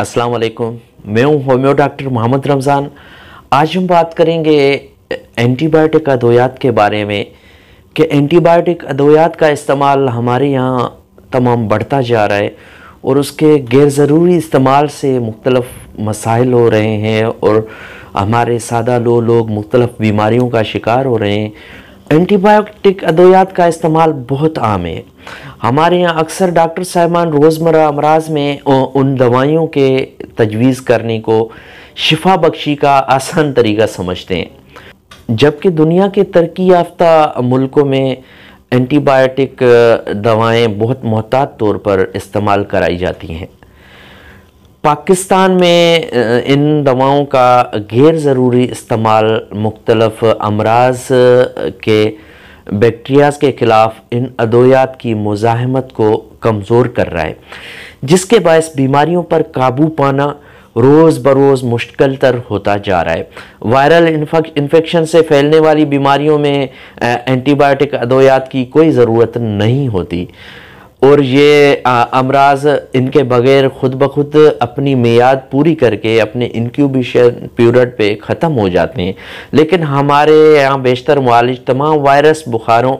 अस्सलाम वालेकुम मैं हूं होम्यो डॉक्टर मोहम्मद रमज़ान आज हम बात करेंगे एंटीबायोटिक अद्वियात के बारे में कि एंटीबायोटिक अद्वियात का इस्तेमाल हमारे यहाँ तमाम बढ़ता जा रहा है और उसके गैर ज़रूरी इस्तेमाल से मुख्तलफ़ मसाइल हो रहे हैं और हमारे सादा लो लोग मुख्तलफ़ बीमारियों का शिकार हो रहे हैं एंटीबायोटिक अद्वियात का इस्तेमाल बहुत आम है हमारे यहाँ अक्सर डॉक्टर साहबान रोज़मर्रा अमराज में उन दवाइयों के तजवीज़ करने को शिफा बख्शी का आसान तरीका समझते हैं जबकि दुनिया के तरक्की याफ्ता मुल्कों में एंटीबायोटिक दवाएं बहुत महतात तौर पर इस्तेमाल कराई जाती हैं पाकिस्तान में इन दवाओं का गैर ज़रूरी इस्तेमाल मुख्तलफ़ अमराज के बैक्टीरियाज़ के ख़िलाफ़ इन अदोयात की मुजाहमत को कमज़ोर कर रहा है जिसके बायस बीमारियों पर काबू पाना रोज़ बरोज़ मुश्किल तर होता जा रहा है वायरल इन्फेक्शन से फैलने वाली बीमारियों में एंटीबायोटिक अदोयात की कोई ज़रूरत नहीं होती और ये अमराज इनके बगैर ख़ुद ब खुद अपनी मियाद पूरी करके अपने इनक्यूबिशन पीरियड पे ख़त्म हो जाते हैं लेकिन हमारे यहाँ बेशतर मालिज तमाम वायरस बुखारों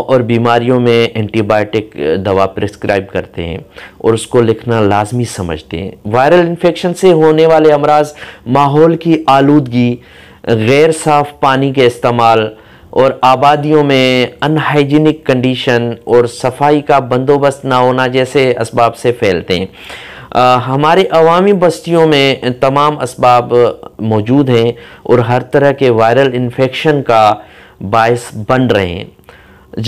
और बीमारियों में एंटीबायोटिक दवा प्रिस्क्राइब करते हैं और उसको लिखना लाजमी समझते हैं वायरल इन्फेक्शन से होने वाले अमराज माहौल की आलूदगी गैर साफ़ पानी के इस्तेमाल और आबादियों में अनहाइजीनिक कंडीशन और सफाई का बंदोबस्त ना होना जैसे इसबाब से फैलते हैं आ, हमारे अवामी बस्तियों में तमाम इसबाब मौजूद हैं और हर तरह के वायरल इन्फेक्शन का बायस बन रहे हैं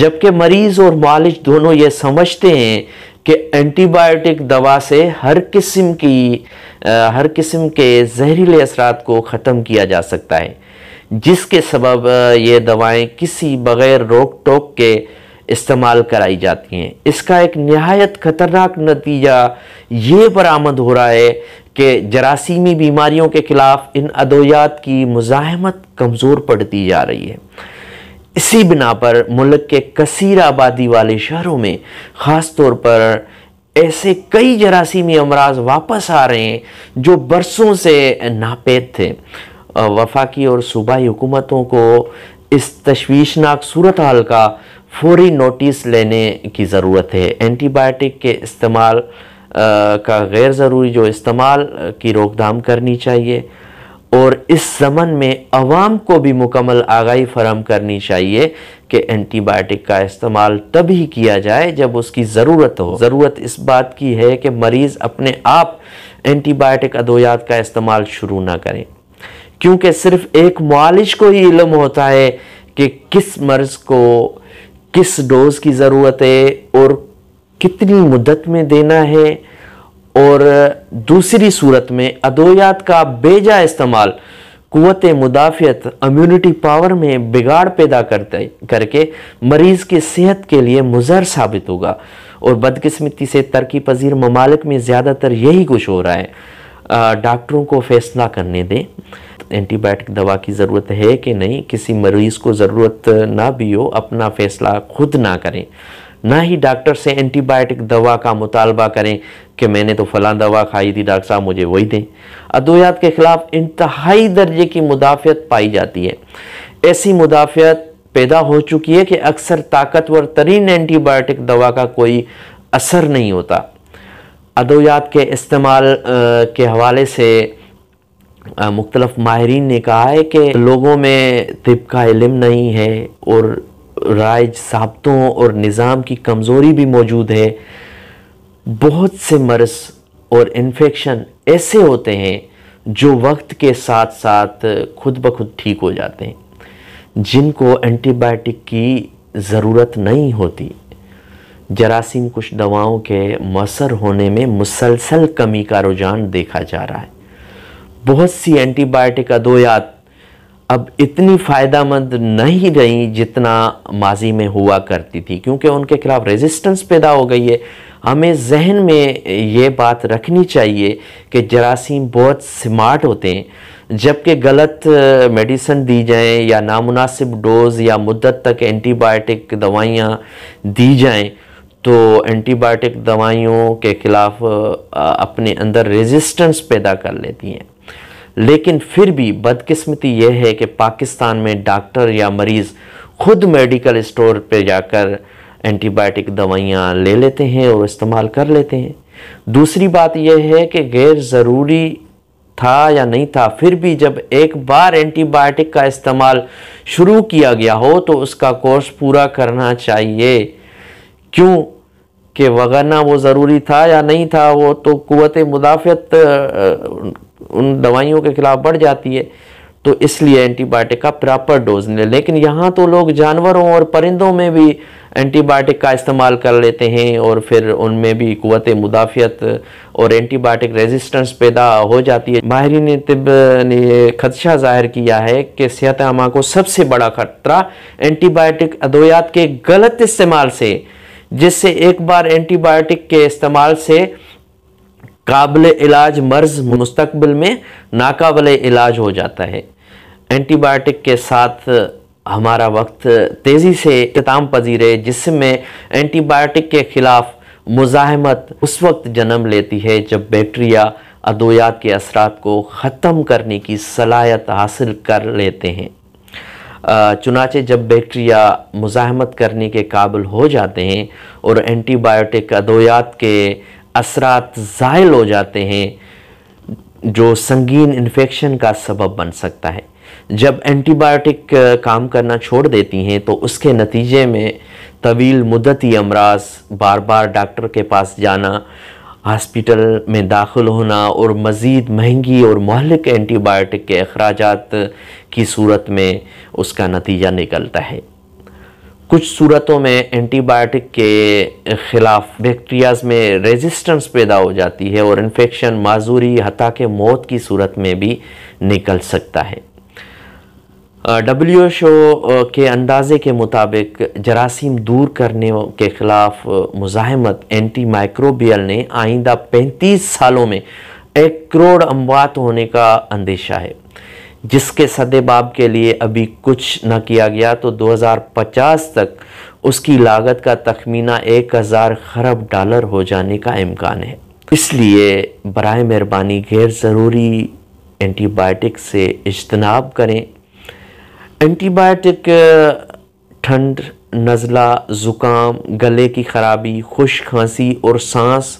जबकि मरीज़ और मालिज दोनों ये समझते हैं कि एंटीबायोटिक दवा से हर किस्म की आ, हर किस्म के जहरीले असरात को ख़त्म किया जा सकता है जिसके सबब ये दवाएं किसी बग़ैर रोक टोक के इस्तेमाल कराई जाती हैं इसका एक नहायत ख़तरनाक नतीजा ये बरामद हो रहा है कि जरासीमी बीमारियों के ख़िलाफ़ इन अदोयात की मुजाहमत कमज़ोर पड़ती जा रही है इसी बिना पर मुल्क के कसीर आबादी वाले शहरों में ख़ास तौर पर ऐसे कई जरासीमी अमराज वापस आ रहे हैं जो बरसों से नापेद थे वफाकी और सूबाई हुकूमतों को इस तशवीशनाक सूरत हाल का फौरी नोटिस लेने की ज़रूरत है एंटीबायोटिक के इस्तेमाल का गैर ज़रूरी जो इस्तेमाल की रोकथाम करनी चाहिए और इस जमन में आवाम को भी मुकम्मल आगाही फराम करनी चाहिए कि एंटीबायोटिक का इस्तेमाल तभी किया जाए जब उसकी ज़रूरत हो ज़रूरत इस बात की है कि मरीज़ अपने आप एंटीबायोटिक अदोयात का इस्तेमाल शुरू ना करें क्योंकि सिर्फ एक मालिश को ही इलम होता है कि किस मर्ज़ को किस डोज की ज़रूरत है और कितनी मुद्दत में देना है और दूसरी सूरत में अदोयात का बेजा इस्तेमाल कुत मुदाफ़ियत अम्यूनिटी पावर में बिगाड़ पैदा करते करके मरीज़ की सेहत के लिए मुजर साबित होगा और बदकस्मती से तरक्की पजीर ममालिक में ज़्यादातर यही कुछ हो रहा है डॉक्टरों को फैसला करने दें एंटीबायोटिक दवा की ज़रूरत है कि नहीं किसी मरीज़ को ज़रूरत ना भी हो अपना फ़ैसला खुद ना करें ना ही डॉक्टर से एंटीबायोटिक दवा का मुतालबा करें कि मैंने तो फ़लाँ दवा खाई थी डॉक्टर साहब मुझे वही दें अद्वियात के ख़िलाफ़ इंतहाई दर्जे की मुदाफ़त पाई जाती है ऐसी मुदाफ़त पैदा हो चुकी है कि अक्सर ताकतवर तरीन एंटीबायोटिक दवा का कोई असर नहीं होता अद्वियात के इस्तेमाल के हवाले से मुख्तलफ माहरीन ने कहा है कि लोगों में तिब का इलम नहीं है और राइज सबतों और निज़ाम की कमज़ोरी भी मौजूद है बहुत से मरस और इन्फेक्शन ऐसे होते हैं जो वक्त के साथ साथ खुद ब खुद ठीक हो जाते हैं जिनको एंटीबायोटिक की ज़रूरत नहीं होती जरासीम कुछ दवाओं के मसर होने में मुसलसल कमी का रुझान देखा जा रहा है बहुत सी एंटीबायोटिक अदोयात अब इतनी मंद नहीं रही जितना माजी में हुआ करती थी क्योंकि उनके खिलाफ रेजिस्टेंस पैदा हो गई है हमें जहन में ये बात रखनी चाहिए कि जरासीम बहुत स्मार्ट होते हैं जबकि गलत मेडिसन दी जाएँ या नामुनासिब डोज़ या मुद्दत तक एंटीबायोटिक दवाइयाँ दी जाएँ तो एंटीबायोटिक दवाइयों के ख़िलाफ़ अपने अंदर रेजिस्टेंस पैदा कर लेती हैं लेकिन फिर भी बदकिस्मती यह है कि पाकिस्तान में डॉक्टर या मरीज़ खुद मेडिकल स्टोर पर जाकर एंटीबायोटिक दवाइयाँ ले लेते हैं और इस्तेमाल कर लेते हैं दूसरी बात यह है कि गैर ज़रूरी था या नहीं था फिर भी जब एक बार एंटीबायोटिक का इस्तेमाल शुरू किया गया हो तो उसका कोर्स पूरा करना चाहिए क्यों कि वगरना वो ज़रूरी था या नहीं था वो तो क़वत मुदाफ़त उन दवाइयों के खिलाफ बढ़ जाती है तो इसलिए एंटीबायोटिक का प्रॉपर डोज ले लेकिन यहाँ तो लोग जानवरों और परिंदों में भी एंटीबायोटिक का इस्तेमाल कर लेते हैं और फिर उनमें भी क़वत मुदाफ़ियत और एंटीबायोटिक रेजिस्टेंस पैदा हो जाती है माहरीन तिब ने खदशा जाहिर किया है कि सेहत आमा को सबसे बड़ा खतरा एंटीबायोटिक अद्वियात के गलत इस्तेमाल से जिससे एक बार एंटीबायोटिक के इस्तेमाल से काबिल इलाज मर्ज मुस्तबिल में नाकबल इलाज हो जाता है एंटीबायोटिक के साथ हमारा वक्त तेज़ी से अख्ताम पजीर है जिसमें एंटीबायोटिक के ख़िलाफ़ मुजाहमत उस वक्त जन्म लेती है जब बैक्टीरिया अदोयात के असरात को ख़त्म करने की सलाहियत हासिल कर लेते हैं चुनाचे जब बैक्टीरिया मुजाहमत करने के काबिल हो जाते हैं और एंटीबायोटिक अदोयात के असरात ज़ायल हो जाते हैं जो संगीन इन्फेक्शन का सबब बन सकता है जब एंटीबायोटिक काम करना छोड़ देती हैं तो उसके नतीजे में तवील मुदती अमराज बार बार डॉक्टर के पास जाना हॉस्पिटल में दाखिल होना और मज़ीद महंगी और महलिक एंटीबायोटिक के अखराज की सूरत में उसका नतीजा निकलता है कुछ सूरतों में एंटीबायोटिक के ख़िलाफ़ बैक्टीरियाज़ में रेजिस्टेंस पैदा हो जाती है और इन्फेक्शन माजूरी हती के मौत की सूरत में भी निकल सकता है डब्ल्यू ओ के अंदाजे के मुताबिक जरासीम दूर करने के ख़िलाफ़ मुजाहमत एंटी माइक्रोबियल ने आइंदा 35 सालों में एक करोड़ अमवात होने का अंदेशा है जिसके सदेबाब के लिए अभी कुछ न किया गया तो 2050 तक उसकी लागत का तखमीना एक हज़ार खरब डॉलर हो जाने का इम्कान है इसलिए बर मेहरबानी गैर ज़रूरी एंटीबायोटिक से इजतनाब करें एंटीबायोटिक ठंड नज़ला ज़ुकाम गले की ख़राबी खुश खांसी और सांस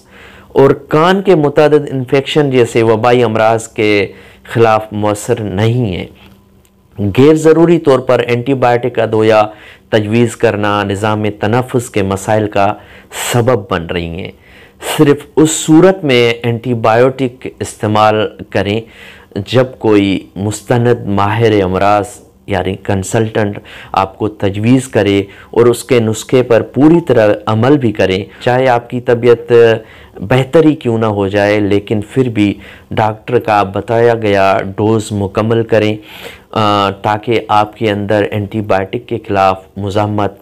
और कान के मुतद इन्फेक्शन जैसे वबाई अमराज के खिलाफ मौसर नहीं है गैर ज़रूरी तौर पर एंटीबायोटिक अदोया तजवीज़ करना निज़ाम तनफ़ के मसाइल का सबब बन रही हैं सिर्फ उस सूरत में एंटीबायोटिक इस्तेमाल करें जब कोई मुस्ंद माहिर अमराज यानी कंसल्टेंट आपको तजवीज़ करे और उसके नुस्खे पर पूरी तरह अमल भी करें चाहे आपकी तबीयत बेहतरी क्यों ना हो जाए लेकिन फिर भी डॉक्टर का बताया गया डोज़ मुकम्मल करें ताकि आपके अंदर एंटीबायोटिक के ख़िलाफ़ मज़ामत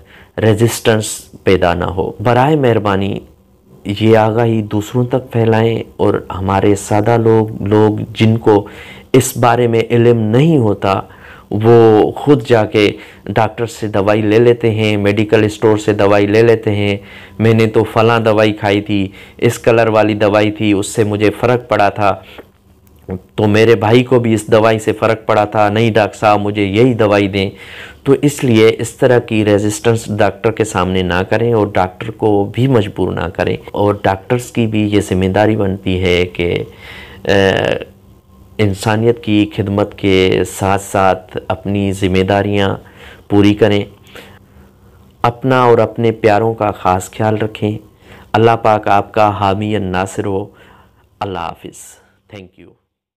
रेजिस्टेंस पैदा ना हो बर मेहरबानी ये आगाही दूसरों तक फैलाएं और हमारे सादा लोग लोग जिनको इस बारे में इलम नहीं होता वो खुद जाके डॉक्टर से दवाई ले लेते हैं मेडिकल स्टोर से दवाई ले लेते हैं मैंने तो फ़ला दवाई खाई थी इस कलर वाली दवाई थी उससे मुझे फ़र्क पड़ा था तो मेरे भाई को भी इस दवाई से फ़र्क पड़ा था नहीं डॉक्टर साहब मुझे यही दवाई दें तो इसलिए इस तरह की रेजिस्टेंस डॉक्टर के सामने ना करें और डॉक्टर को भी मजबूर ना करें और डॉक्टर्स की भी ये जिम्मेदारी बनती है कि इंसानियत की खिदमत के साथ साथ अपनी ज़िम्मेदारियाँ पूरी करें अपना और अपने प्यारों का ख़ास ख्याल रखें अल्लाह पाक आपका हामी नासिर हो अल्लाह हाफिज़ थैंक यू